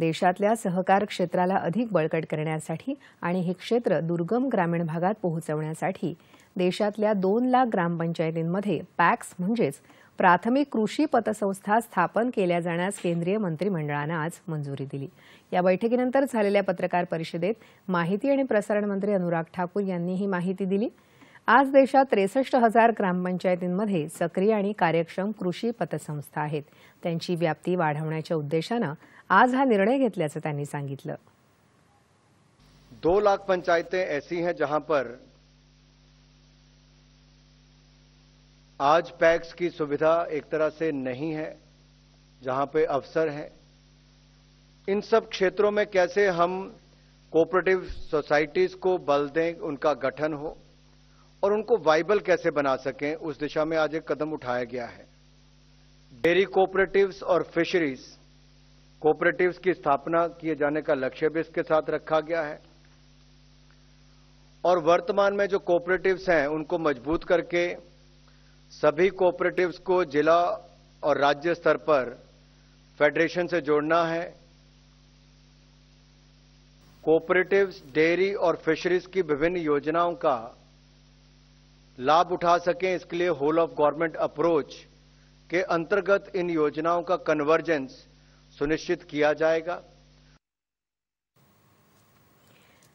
देशातल्या सहकार क्षेत्राला अधिक बळकट करण्यासाठी आणि हे क्षेत्र दुर्गम ग्रामीण भागात पोहोचवण्यासाठी देशातल्या दोन लाख ग्रामपंचायतींमध्ये पॅक्स म्हणजेच प्राथमिक कृषी पतसंस्था स्थापन केल्या जाण्यास केंद्रीय मंत्रिमंडळानं आज मंजुरी दिली या बैठकीनंतर झालेल्या पत्रकार परिषदेत माहिती आणि प्रसारण मंत्री अनुराग ठाकूर यांनी ही माहिती दिली आज देशात त्रेसष्ट हजार ग्रामपंचायतींमध्ये सक्रिय आणि कार्यक्षम कृषी पतसंस्था आहेत त्यांची व्याप्ती वाढवण्याच्या उद्देशानं आज हा निर्णय घेतल्याचं त्यांनी दो लाख पंचायतें ऐसी हैं जहां पर आज पैक्स की सुविधा एक तरह से नहीं है जहां पे अवसर है इन सब क्षेत्रों में कैसे हम कोऑपरेटिव सोसाइटीज को बल दें उनका गठन हो और उनको वाइबल कैसे बना सकें उस दिशा में आज एक कदम उठाया गया है डेयरी कोऑपरेटिव्स और फिशरीज़ कोऑपरेटिव्स की स्थापना किए जाने का लक्ष्य भी इसके साथ रखा गया है और वर्तमान में जो कोऑपरेटिव्स हैं उनको मजबूत करके सभी कोऑपरेटिव्स को जिला और राज्य स्तर पर फेडरेशन से जोड़ना है कोऑपरेटिव्स डेयरी और फिशरीज की विभिन्न योजनाओं का लाभ उठा सकें इसके लिए होल ऑफ गवर्नमेंट अप्रोच के अंतर्गत इन योजनाओं का कन्वर्जेंस सुनिश्चित किया जाएगा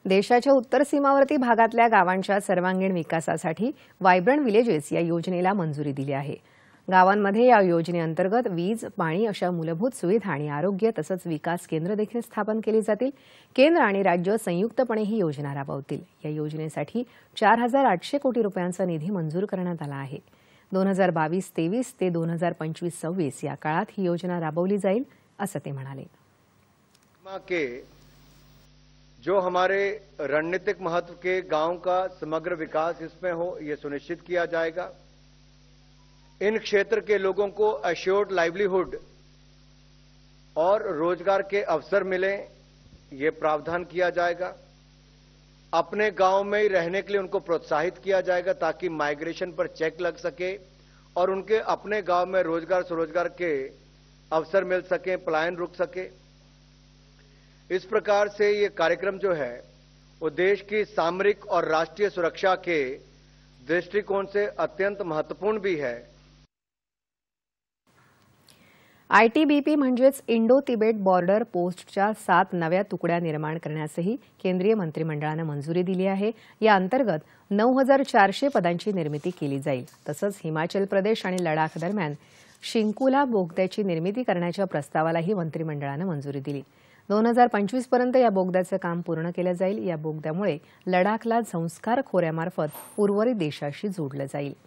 देशाच्या उत्तर सीमावर्ती भागातल्या गावांच्या सर्वांगीण विकासासाठी वायब्रंट विलेजेस या योजनेला मंजुरी दिली आहे गावांमध्ये या योजनेअंतर्गत वीज पाणी अशा मूलभूत सुविधा आणि आरोग्य तसंच विकास केंद्र देखील स्थापन केली जातील केंद्र आणि राज्य संयुक्तपणे ही योजना राबवतील या योजनेसाठी चार हजार आठशे कोटी रुपयांचा निधी मंजूर करण्यात आला आहे दोन हजार बावीस तेवीस ते दोन हजार पंचवीस सव्वीस या काळात ही योजना राबवली जाईल असं के जो हमारे रणनीतिक महत्व के गांव का समग्र विकास इसमें हो यह सुनिश्चित किया जाएगा इन क्षेत्र के लोगों को अश्योर्ड लाइवलीहुड और रोजगार के अवसर मिले ये प्रावधान किया जाएगा अपने गांव में ही रहने के लिए उनको प्रोत्साहित किया जाएगा ताकि माइग्रेशन पर चेक लग सके और उनके अपने गांव में रोजगार स्वरोजगार के अवसर मिल सके पलायन रुक सके इस प्रकार से ये कार्यक्रम जो है वो देश की सामरिक और राष्ट्रीय सुरक्षा के दृष्टिकोण से अत्यंत महत्वपूर्ण भी है आईटीबीपी म्हणजेच इंडो तिबेट बॉर्डर पोस्टच्या सात नव्या तुकड्या निर्माण करण्यासही केंद्रीय मंत्रिमंडळानं मंजुरी दिली आहे या अंतर्गत नऊ हजार चारशे पदांची निर्मिती केली जाईल तसंच हिमाचल प्रदेश आणि लडाख दरम्यान शिंकुला बोगद्याची निर्मिती करण्याच्या प्रस्तावालाही मंत्रिमंडळानं मंजुरी दिली दोन हजार पंचवीसपर्यंत या बोगद्याचं काम पूर्ण केलं जाईल या बोगद्यामुळे लडाखला संस्कार खोऱ्यामार्फत उर्वरित देशाशी जोडलं जाईल